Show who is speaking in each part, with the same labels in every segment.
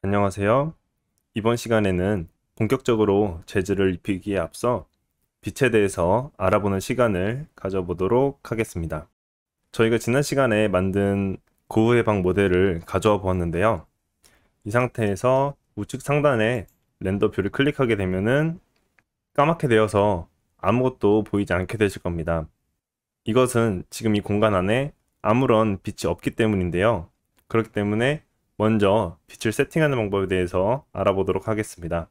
Speaker 1: 안녕하세요. 이번 시간에는 본격적으로 재즈를 입히기에 앞서 빛에 대해서 알아보는 시간을 가져보도록 하겠습니다. 저희가 지난 시간에 만든 고흐해방 모델을 가져와 보았는데요. 이 상태에서 우측 상단에 렌더 뷰를 클릭하게 되면은 까맣게 되어서 아무것도 보이지 않게 되실 겁니다. 이것은 지금 이 공간 안에 아무런 빛이 없기 때문인데요. 그렇기 때문에 먼저 빛을 세팅하는 방법에 대해서 알아보도록 하겠습니다.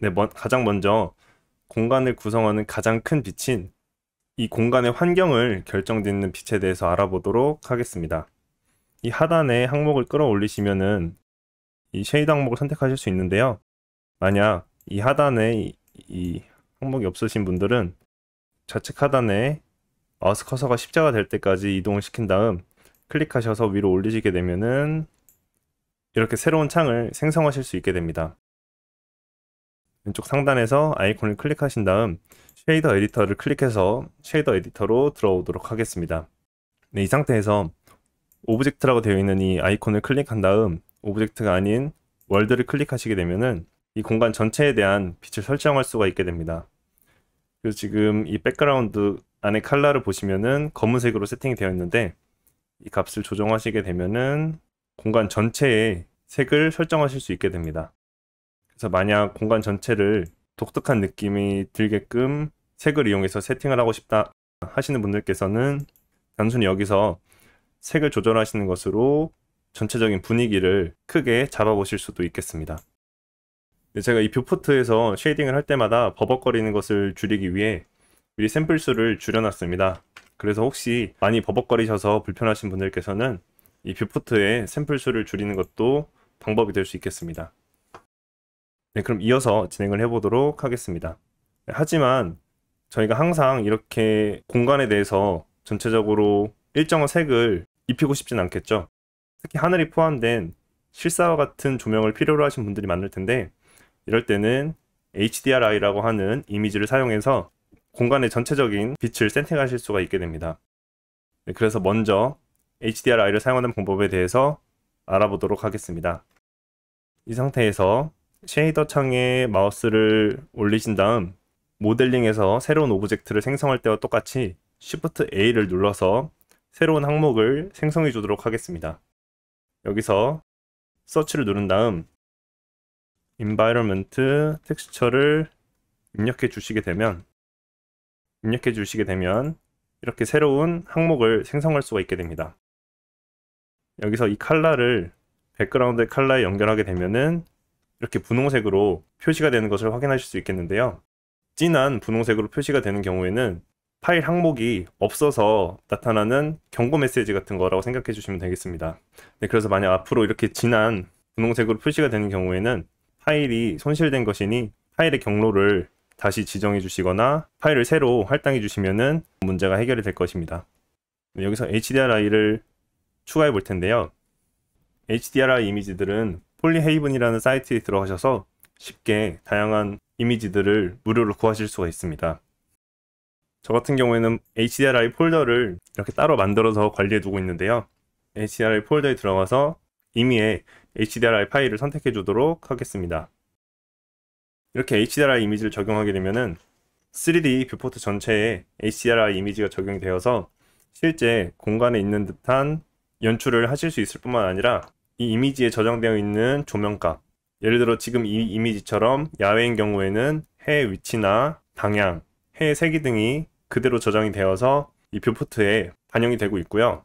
Speaker 1: 네, 먼, 가장 먼저 공간을 구성하는 가장 큰 빛인 이 공간의 환경을 결정짓는 빛에 대해서 알아보도록 하겠습니다. 이 하단에 항목을 끌어올리시면은 이 쉐이드 항목을 선택하실 수 있는데요. 만약 이 하단에 이, 이 항목이 없으신 분들은 좌측 하단에 마우스 커서가 십자가 될 때까지 이동을 시킨 다음 클릭하셔서 위로 올리시게 되면은 이렇게 새로운 창을 생성하실 수 있게 됩니다. 왼쪽 상단에서 아이콘을 클릭하신 다음 쉐이더 에디터를 클릭해서 쉐이더 에디터로 들어오도록 하겠습니다. 네, 이 상태에서 오브젝트라고 되어 있는 이 아이콘을 클릭한 다음 오브젝트가 아닌 월드를 클릭하시게 되면은 이 공간 전체에 대한 빛을 설정할 수가 있게 됩니다. 그래서 지금 이 백그라운드 안에 칼라를 보시면은 검은색으로 세팅이 되어 있는데 이 값을 조정하시게 되면은 공간 전체의 색을 설정하실 수 있게 됩니다. 그래서 만약 공간 전체를 독특한 느낌이 들게끔 색을 이용해서 세팅을 하고 싶다 하시는 분들께서는 단순히 여기서 색을 조절하시는 것으로 전체적인 분위기를 크게 잡아보실 수도 있겠습니다. 네, 제가 이 뷰포트에서 쉐이딩을 할 때마다 버벅거리는 것을 줄이기 위해 미리 샘플 수를 줄여놨습니다. 그래서 혹시 많이 버벅거리셔서 불편하신 분들께서는 이 뷰포트의 샘플 수를 줄이는 것도 방법이 될 수 있겠습니다. 네, 그럼 이어서 진행을 해보도록 하겠습니다. 하지만 저희가 항상 이렇게 공간에 대해서 전체적으로 일정한 색을 입히고 싶진 않겠죠. 특히 하늘이 포함된 실사와 같은 조명을 필요로 하신 분들이 많을 텐데 이럴 때는 HDRI라고 하는 이미지를 사용해서 공간의 전체적인 빛을 세팅하실 수가 있게 됩니다. 네, 그래서 먼저 HDRI를 사용하는 방법에 대해서 알아보도록 하겠습니다. 이 상태에서 쉐이더 창에 마우스를 올리신 다음 모델링에서 새로운 오브젝트를 생성할 때와 똑같이 Shift A를 눌러서 새로운 항목을 생성해 주도록 하겠습니다. 여기서 서치를 누른 다음 environment 텍스처를 입력해 주시게 되면 입력해 주시게 되면 이렇게 새로운 항목을 생성할 수가 있게 됩니다. 여기서 이 칼라를 백그라운드 의 칼라에 연결하게 되면은 이렇게 분홍색으로 표시가 되는 것을 확인하실 수 있겠는데요. 진한 분홍색으로 표시가 되는 경우에는 파일 항목이 없어서 나타나는 경고 메시지 같은 거라고 생각해 주시면 되겠습니다. 네, 그래서 만약 앞으로 이렇게 진한 분홍색으로 표시가 되는 경우에는 파일이 손실된 것이니 파일의 경로를 다시 지정해 주시거나 파일을 새로 할당해 주시면은 문제가 해결이 될 것입니다. 네, 여기서 HDRI를 추가해 볼 텐데요. HDRI 이미지들은 폴리헤이븐이라는 사이트에 들어가셔서 쉽게 다양한 이미지들을 무료로 구하실 수가 있습니다. 저 같은 경우에는 HDRI 폴더를 이렇게 따로 만들어서 관리해 두고 있는데요. HDRI 폴더에 들어가서 임의의 HDRI 파일을 선택해 주도록 하겠습니다. 이렇게 HDRI 이미지를 적용하게 되면 3D 뷰포트 전체에 HDRI 이미지가 적용되어서 실제 공간에 있는 듯한 연출을 하실 수 있을 뿐만 아니라 이 이미지에 저장되어 있는 조명값 예를 들어 지금 이 이미지처럼 야외인 경우에는 해 위치나 방향, 해 세기 등이 그대로 저장이 되어서 이 뷰포트에 반영이 되고 있고요.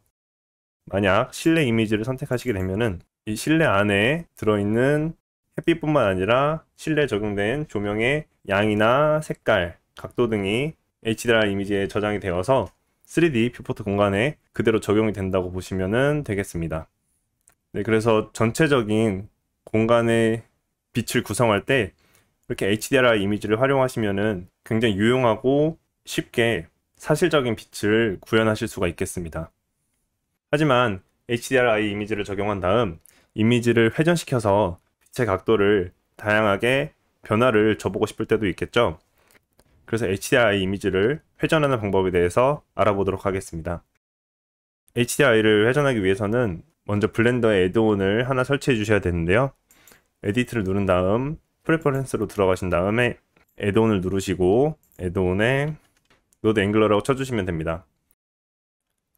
Speaker 1: 만약 실내 이미지를 선택하시게 되면은 이 실내 안에 들어있는 햇빛뿐만 아니라 실내 적용된 조명의 양이나 색깔, 각도 등이 HDR 이미지에 저장이 되어서 3D 퓨포트 공간에 그대로 적용이 된다고 보시면 되겠습니다. 네, 그래서 전체적인 공간의 빛을 구성할 때 이렇게 h d r 이미지를 활용하시면 굉장히 유용하고 쉽게 사실적인 빛을 구현하실 수가 있겠습니다. 하지만 h d r 이미지를 적용한 다음 이미지를 회전시켜서 빛의 각도를 다양하게 변화를 줘보고 싶을 때도 있겠죠. 그래서 HDI 이미지를 회전하는 방법에 대해서 알아보도록 하겠습니다. HDI를 회전하기 위해서는 먼저 블렌더의 애드온을 하나 설치해 주셔야 되는데요. 에디트를 누른 다음 프레퍼런스로 들어가신 다음에 애드온을 누르시고 애드온에 노드 앵글러라고 쳐주시면 됩니다.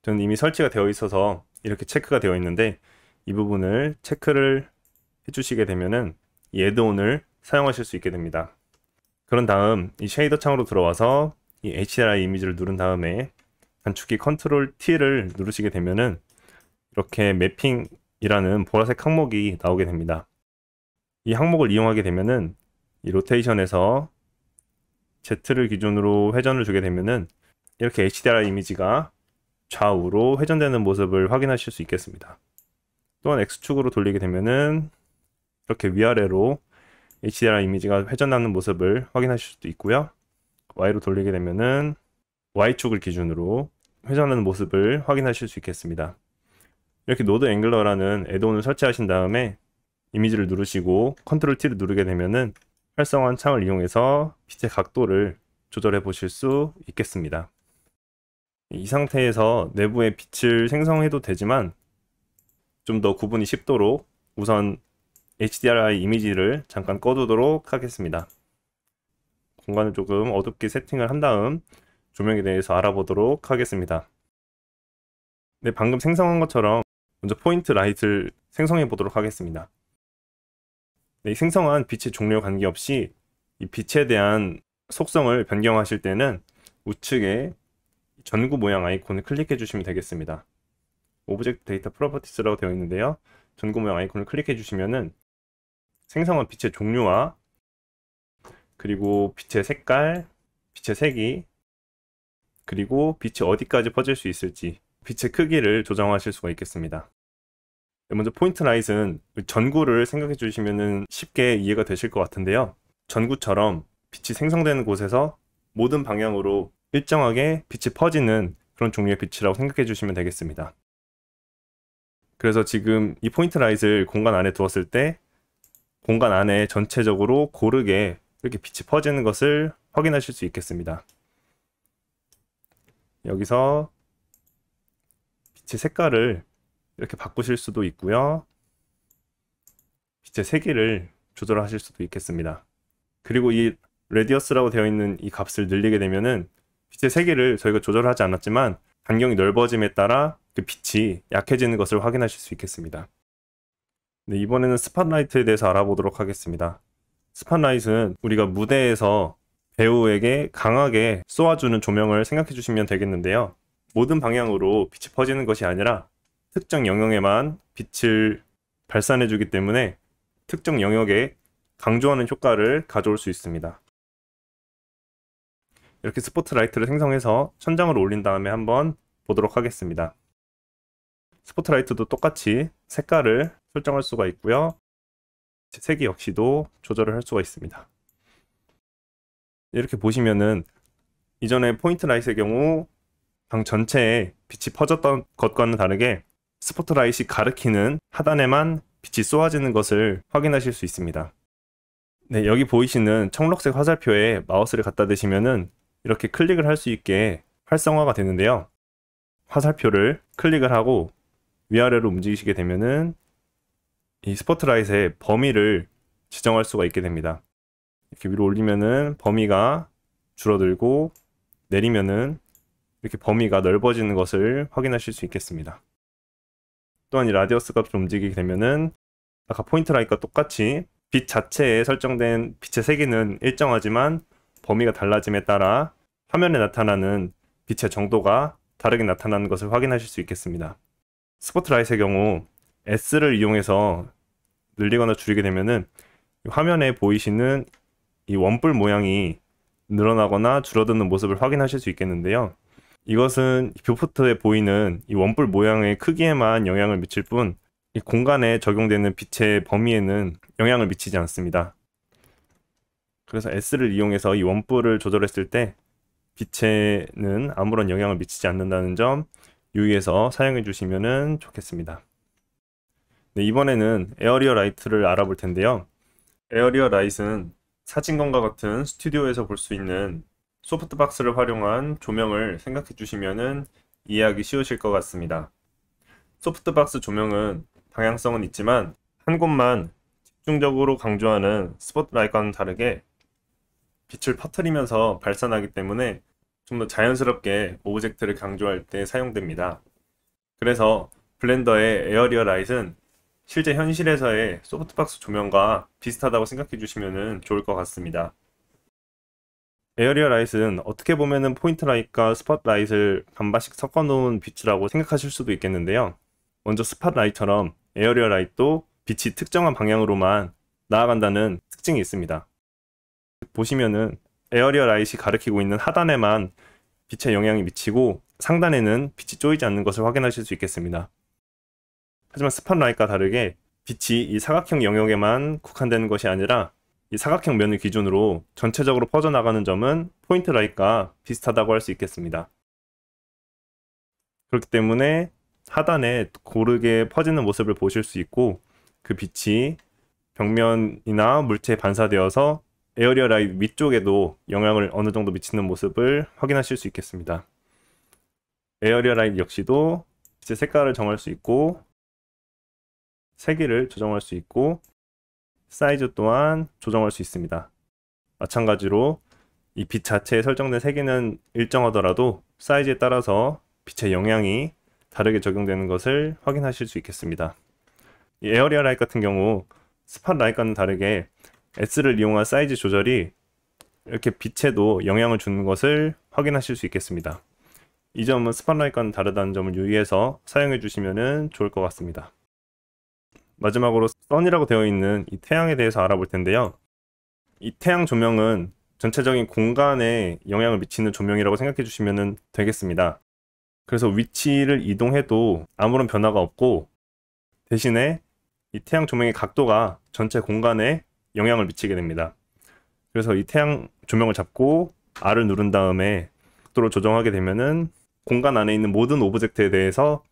Speaker 1: 저는 이미 설치가 되어 있어서 이렇게 체크가 되어 있는데 이 부분을 체크를 해주시게 되면은 이 애드온을 사용하실 수 있게 됩니다. 그런 다음 이 쉐이더 창으로 들어와서 이 HDRI 이미지를 누른 다음에 단축키 컨트롤 T를 누르시게 되면은 이렇게 매핑이라는 보라색 항목이 나오게 됩니다. 이 항목을 이용하게 되면은 이 로테이션에서 Z를 기준으로 회전을 주게 되면은 이렇게 HDR 이미지가 좌우로 회전되는 모습을 확인하실 수 있겠습니다. 또한 X축으로 돌리게 되면은 이렇게 위아래로 HDR 이미지가 회전하는 모습을 확인하실 수도 있고요. Y로 돌리게 되면은 Y축을 기준으로 회전하는 모습을 확인하실 수 있겠습니다. 이렇게 노드 앵글러라는 애드온을 설치하신 다음에 이미지를 누르시고 컨트롤 T를 누르게 되면은 활성화한 창을 이용해서 빛의 각도를 조절해 보실 수 있겠습니다. 이 상태에서 내부의 빛을 생성해도 되지만 좀 더 구분이 쉽도록 우선 HDRI 이미지를 잠깐 꺼두도록 하겠습니다. 공간을 조금 어둡게 세팅을 한 다음 조명에 대해서 알아보도록 하겠습니다. 네, 방금 생성한 것처럼 먼저 포인트 라이트를 생성해 보도록 하겠습니다. 네, 생성한 빛의 종류 관계없이 이 빛에 대한 속성을 변경하실 때는 우측에 전구 모양 아이콘을 클릭해 주시면 되겠습니다. 오브젝트 데이터 프로퍼티스라고 되어 있는데요. 전구 모양 아이콘을 클릭해 주시면은 생성한 빛의 종류와 그리고 빛의 색깔, 빛의 색이 그리고 빛이 어디까지 퍼질 수 있을지 빛의 크기를 조정하실 수가 있겠습니다. 네, 먼저 포인트 라이트는 전구를 생각해 주시면 쉽게 이해가 되실 것 같은데요. 전구처럼 빛이 생성되는 곳에서 모든 방향으로 일정하게 빛이 퍼지는 그런 종류의 빛이라고 생각해 주시면 되겠습니다. 그래서 지금 이 포인트 라이트를 공간 안에 두었을 때 공간 안에 전체적으로 고르게 이렇게 빛이 퍼지는 것을 확인하실 수 있겠습니다. 여기서 빛의 색깔을 이렇게 바꾸실 수도 있고요. 빛의 세기를 조절하실 수도 있겠습니다. 그리고 이 레디어스라고 되어 있는 이 값을 늘리게 되면은 빛의 세기를 저희가 조절하지 않았지만 반경이 넓어짐에 따라 그 빛이 약해지는 것을 확인하실 수 있겠습니다. 네, 이번에는 스팟라이트에 대해서 알아보도록 하겠습니다. 스팟라이트는 우리가 무대에서 배우에게 강하게 쏘아주는 조명을 생각해 주시면 되겠는데요. 모든 방향으로 빛이 퍼지는 것이 아니라 특정 영역에만 빛을 발산해 주기 때문에 특정 영역에 강조하는 효과를 가져올 수 있습니다. 이렇게 스포트라이트를 생성해서 천장을 올린 다음에 한번 보도록 하겠습니다. 스포트라이트도 똑같이 색깔을 설정할 수가 있고요. 색이 역시도 조절을 할 수가 있습니다. 이렇게 보시면은 이전에 포인트 라이트의 경우 방 전체에 빛이 퍼졌던 것과는 다르게 스포트라이트가 가리키는 하단에만 빛이 쏘아지는 것을 확인하실 수 있습니다. 네, 여기 보이시는 청록색 화살표에 마우스를 갖다 대시면은 이렇게 클릭을 할 수 있게 활성화가 되는데요. 화살표를 클릭을 하고 위아래로 움직이시게 되면은 이 스포트라이트의 범위를 지정할 수가 있게 됩니다. 이렇게 위로 올리면은 범위가 줄어들고 내리면은 이렇게 범위가 넓어지는 것을 확인하실 수 있겠습니다. 또한 이 라디어스 값을 움직이게 되면은 아까 포인트 라인과 똑같이 빛 자체에 설정된 빛의 세기는 일정하지만 범위가 달라짐에 따라 화면에 나타나는 빛의 정도가 다르게 나타나는 것을 확인하실 수 있겠습니다. 스포트라이트의 경우 S를 이용해서 늘리거나 줄이게 되면은 화면에 보이시는 이 원뿔 모양이 늘어나거나 줄어드는 모습을 확인하실 수 있겠는데요. 이것은 뷰포트에 보이는 이 원뿔 모양의 크기에만 영향을 미칠 뿐 이 공간에 적용되는 빛의 범위에는 영향을 미치지 않습니다. 그래서 S를 이용해서 이 원뿔을 조절했을 때 빛에는 아무런 영향을 미치지 않는다는 점 유의해서 사용해 주시면 좋겠습니다. 네, 이번에는 에어리어 라이트를 알아볼 텐데요. 에어리어 라이트는 사진관과 같은 스튜디오에서 볼 수 있는 소프트박스를 활용한 조명을 생각해 주시면 이해하기 쉬우실 것 같습니다. 소프트박스 조명은 방향성은 있지만 한 곳만 집중적으로 강조하는 스포트라이트와는 다르게 빛을 퍼뜨리면서 발산하기 때문에 좀 더 자연스럽게 오브젝트를 강조할 때 사용됩니다. 그래서 블렌더의 에어리어 라이트는 실제 현실에서의 소프트박스 조명과 비슷하다고 생각해 주시면 좋을 것 같습니다. 에어리어 라이트는 어떻게 보면 포인트 라이트와 스팟 라이트를 반반씩 섞어 놓은 빛이라고 생각하실 수도 있겠는데요. 먼저 스팟 라이트처럼 에어리어 라이트도 빛이 특정한 방향으로만 나아간다는 특징이 있습니다. 보시면은 에어리어 라이트가 가리키고 있는 하단에만 빛의 영향이 미치고 상단에는 빛이 쪼이지 않는 것을 확인하실 수 있겠습니다. 하지만 스팟라이트와 다르게 빛이 이 사각형 영역에만 국한되는 것이 아니라 이 사각형 면을 기준으로 전체적으로 퍼져나가는 점은 포인트 라이트가 비슷하다고 할 수 있겠습니다. 그렇기 때문에 하단에 고르게 퍼지는 모습을 보실 수 있고 그 빛이 벽면이나 물체에 반사되어서 에어리어 라이 위쪽에도 영향을 어느 정도 미치는 모습을 확인하실 수 있겠습니다. 에어리어 라인 이 역시도 빛의 색깔을 정할 수 있고 세기를 조정할 수 있고 사이즈 또한 조정할 수 있습니다. 마찬가지로 이 빛 자체에 설정된 세기는 일정하더라도 사이즈에 따라서 빛의 영향이 다르게 적용되는 것을 확인하실 수 있겠습니다. 에어리어 라이트 같은 경우 스팟 라이트와는 다르게 S를 이용한 사이즈 조절이 이렇게 빛에도 영향을 주는 것을 확인하실 수 있겠습니다. 이 점은 스팟 라이트와는 다르다는 점을 유의해서 사용해 주시면 좋을 것 같습니다. 마지막으로 선이라고 되어 있는 이 태양에 대해서 알아볼 텐데요. 이 태양 조명은 전체적인 공간에 영향을 미치는 조명이라고 생각해 주시면 되겠습니다. 그래서 위치를 이동해도 아무런 변화가 없고 대신에 이 태양 조명의 각도가 전체 공간에 영향을 미치게 됩니다. 그래서 이 태양 조명을 잡고 R을 누른 다음에 각도를 조정하게 되면은 공간 안에 있는 모든 오브젝트에 대해서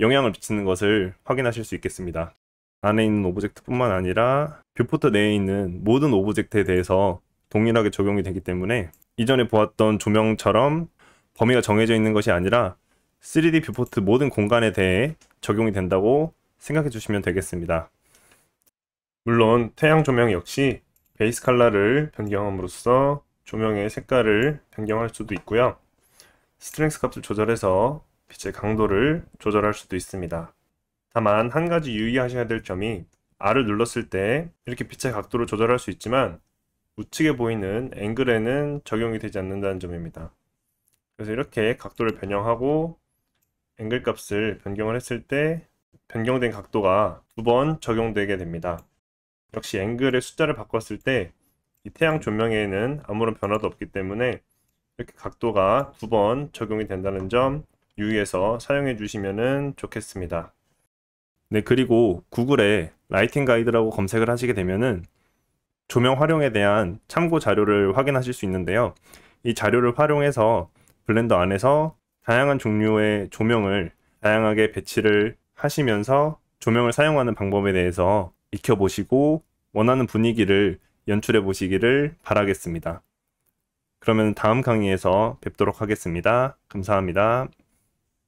Speaker 1: 영향을 미치는 것을 확인하실 수 있겠습니다. 안에 있는 오브젝트뿐만 아니라 뷰포트 내에 있는 모든 오브젝트에 대해서 동일하게 적용이 되기 때문에 이전에 보았던 조명처럼 범위가 정해져 있는 것이 아니라 3D 뷰포트 모든 공간에 대해 적용이 된다고 생각해 주시면 되겠습니다. 물론 태양 조명 역시 베이스 컬러를 변경함으로써 조명의 색깔을 변경할 수도 있고요. 스트렝스 값을 조절해서 빛의 강도를 조절할 수도 있습니다. 다만 한 가지 유의하셔야 될 점이 R을 눌렀을 때 이렇게 빛의 각도를 조절할 수 있지만 우측에 보이는 앵글에는 적용이 되지 않는다는 점입니다. 그래서 이렇게 각도를 변형하고 앵글 값을 변경을 했을 때 변경된 각도가 두 번 적용되게 됩니다. 역시 앵글의 숫자를 바꿨을 때 이 태양 조명에는 아무런 변화도 없기 때문에 이렇게 각도가 두 번 적용이 된다는 점 유의해서 사용해 주시면 좋겠습니다. 네, 그리고 구글에 라이팅 가이드라고 검색을 하시게 되면은 조명 활용에 대한 참고 자료를 확인하실 수 있는데요. 이 자료를 활용해서 블렌더 안에서 다양한 종류의 조명을 다양하게 배치를 하시면서 조명을 사용하는 방법에 대해서 익혀보시고 원하는 분위기를 연출해 보시기를 바라겠습니다. 그러면 다음 강의에서 뵙도록 하겠습니다. 감사합니다.